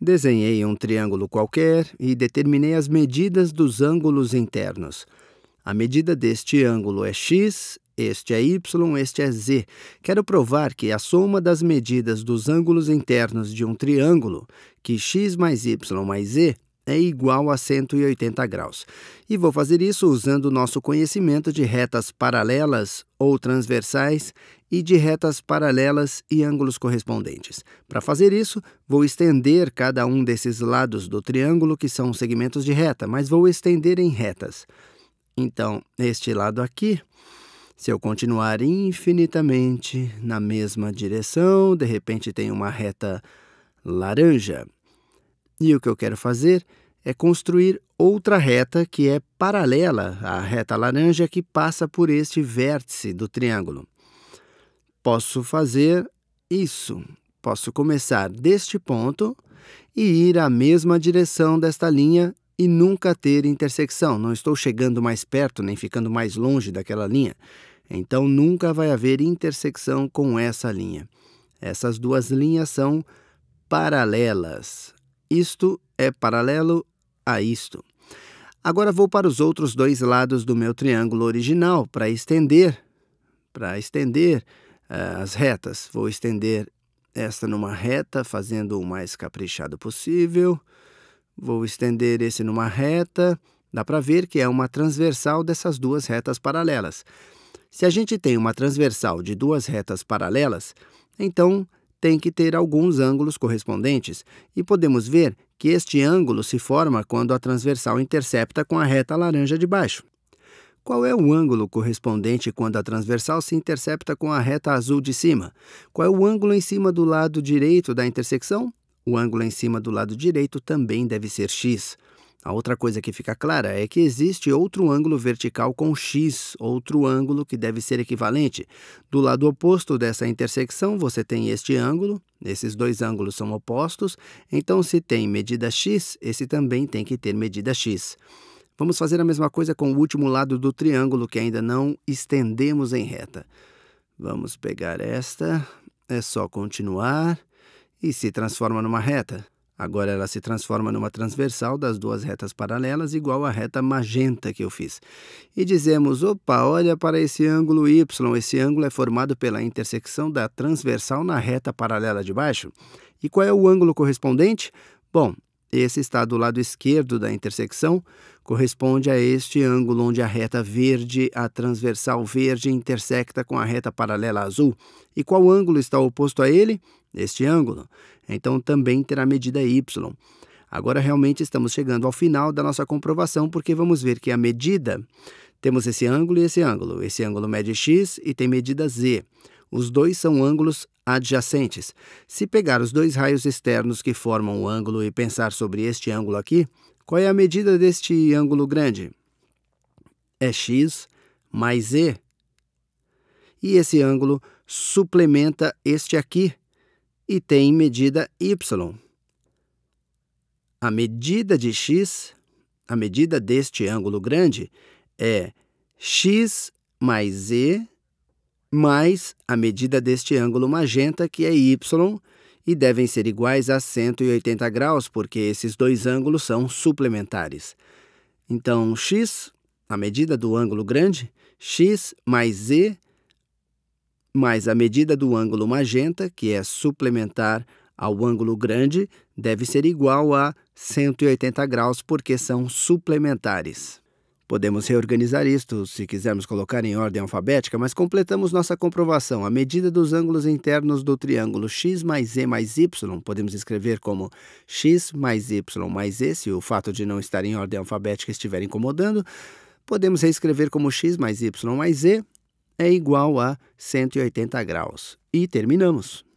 Desenhei um triângulo qualquer e determinei as medidas dos ângulos internos. A medida deste ângulo é x, este é y, este é z. Quero provar que a soma das medidas dos ângulos internos de um triângulo, que x mais y mais z, é igual a 180 graus. E vou fazer isso usando o nosso conhecimento de retas paralelas ou transversais e de retas paralelas e ângulos correspondentes. Para fazer isso, vou estender cada um desses lados do triângulo, que são segmentos de reta, mas vou estender em retas. Então, este lado aqui se eu continuar infinitamente na mesma direção, de repente tem uma reta laranja. E o que eu quero fazer é construir outra reta que é paralela à reta laranja que passa por este vértice do triângulo. Posso fazer isso. Posso começar deste ponto e ir à mesma direção desta linha e nunca ter intersecção. Não estou chegando mais perto nem ficando mais longe daquela linha. Então nunca vai haver intersecção com essa linha. Essas duas linhas são paralelas. Isto é paralelo a isto. Agora vou para os outros dois lados do meu triângulo original para estender, para estender uh, as retas. Vou estender esta numa reta, fazendo o mais caprichado possível. Vou estender esse numa reta. Dá para ver que é uma transversal dessas duas retas paralelas. Se a gente tem uma transversal de duas retas paralelas, então tem que ter alguns ângulos correspondentes, e podemos ver que este ângulo se forma quando a transversal intercepta com a reta laranja de baixo. Qual é o ângulo correspondente quando a transversal se intercepta com a reta azul de cima? Qual é o ângulo em cima do lado direito da intersecção? O ângulo em cima do lado direito também deve ser x. A outra coisa que fica clara é que existe outro ângulo vertical com x, outro ângulo que deve ser equivalente. Do lado oposto dessa intersecção, você tem este ângulo, esses dois ângulos são opostos, então se tem medida x, esse também tem que ter medida x. Vamos fazer a mesma coisa com o último lado do triângulo que ainda não estendemos em reta. Vamos pegar esta, é só continuar e se transforma numa reta. Agora ela se transforma numa transversal das duas retas paralelas, igual à reta magenta que eu fiz. E dizemos: opa, olha para esse ângulo Y. Esse ângulo é formado pela intersecção da transversal na reta paralela de baixo. E qual é o ângulo correspondente? Bom, esse está do lado esquerdo da intersecção, corresponde a este ângulo onde a reta verde, a transversal verde, intersecta com a reta paralela azul. E qual ângulo está oposto a ele? Este ângulo. Então também terá medida y. Agora realmente estamos chegando ao final da nossa comprovação, porque vamos ver que a medida. Temos esse ângulo e esse ângulo. Esse ângulo mede x e tem medida z. Os dois são ângulos adjacentes. Se pegar os dois raios externos que formam o ângulo e pensar sobre este ângulo aqui, qual é a medida deste ângulo grande? É x mais e. E esse ângulo suplementa este aqui e tem medida y. A medida de x, a medida deste ângulo grande, é x mais e mais a medida deste ângulo magenta, que é y, e devem ser iguais a 180 graus, porque esses dois ângulos são suplementares. Então, x, a medida do ângulo grande, x mais z, mais a medida do ângulo magenta, que é suplementar ao ângulo grande, deve ser igual a 180 graus, porque são suplementares. Podemos reorganizar isto se quisermos colocar em ordem alfabética, mas completamos nossa comprovação. A medida dos ângulos internos do triângulo x mais e mais y podemos escrever como x mais y mais e, se o fato de não estar em ordem alfabética estiver incomodando. Podemos reescrever como x mais y mais e é igual a 180 graus. E terminamos.